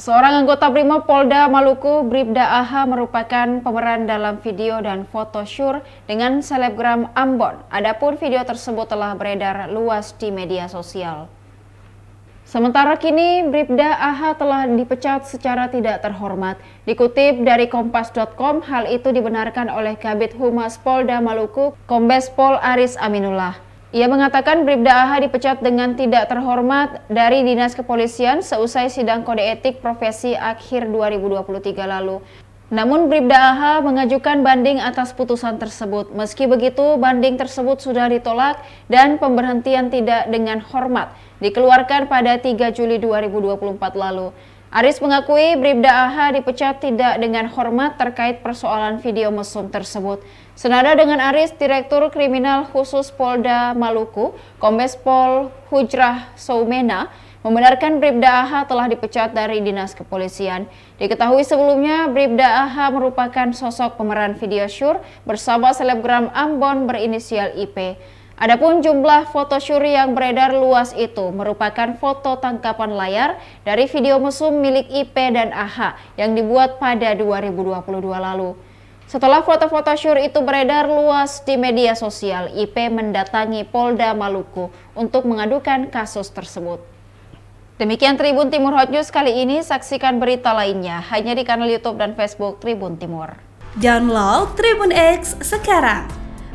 Seorang anggota Brimob Polda Maluku, Bribda Aha, merupakan pemeran dalam video dan foto syur dengan selebgram Ambon. Adapun video tersebut telah beredar luas di media sosial. Sementara kini, Bribda Aha telah dipecat secara tidak terhormat. Dikutip dari Kompas.com, hal itu dibenarkan oleh Kabit Humas Polda Maluku, Kombes Pol Aris Aminullah. Ia mengatakan Bribda Aha dipecat dengan tidak terhormat dari Dinas Kepolisian seusai sidang kode etik profesi akhir 2023 lalu. Namun Bribda Aha mengajukan banding atas putusan tersebut. Meski begitu, banding tersebut sudah ditolak dan pemberhentian tidak dengan hormat dikeluarkan pada 3 Juli 2024 lalu. Aris mengakui Bribda AH dipecat tidak dengan hormat terkait persoalan video mesum tersebut. Senada dengan Aris, Direktur Kriminal Khusus Polda Maluku, Kombes Pol Hujrah Soumena, membenarkan Bribda AH telah dipecat dari Dinas Kepolisian. Diketahui sebelumnya, Bribda AH merupakan sosok pemeran video syur bersama selebgram Ambon berinisial IP. Adapun jumlah foto syuri yang beredar luas itu merupakan foto tangkapan layar dari video mesum milik IP dan AH yang dibuat pada 2022 lalu. Setelah foto-foto syur itu beredar luas di media sosial, IP mendatangi Polda Maluku untuk mengadukan kasus tersebut. Demikian Tribun Timur Hot News kali ini, saksikan berita lainnya hanya di kanal YouTube dan Facebook Tribun Timur. Download Tribun X sekarang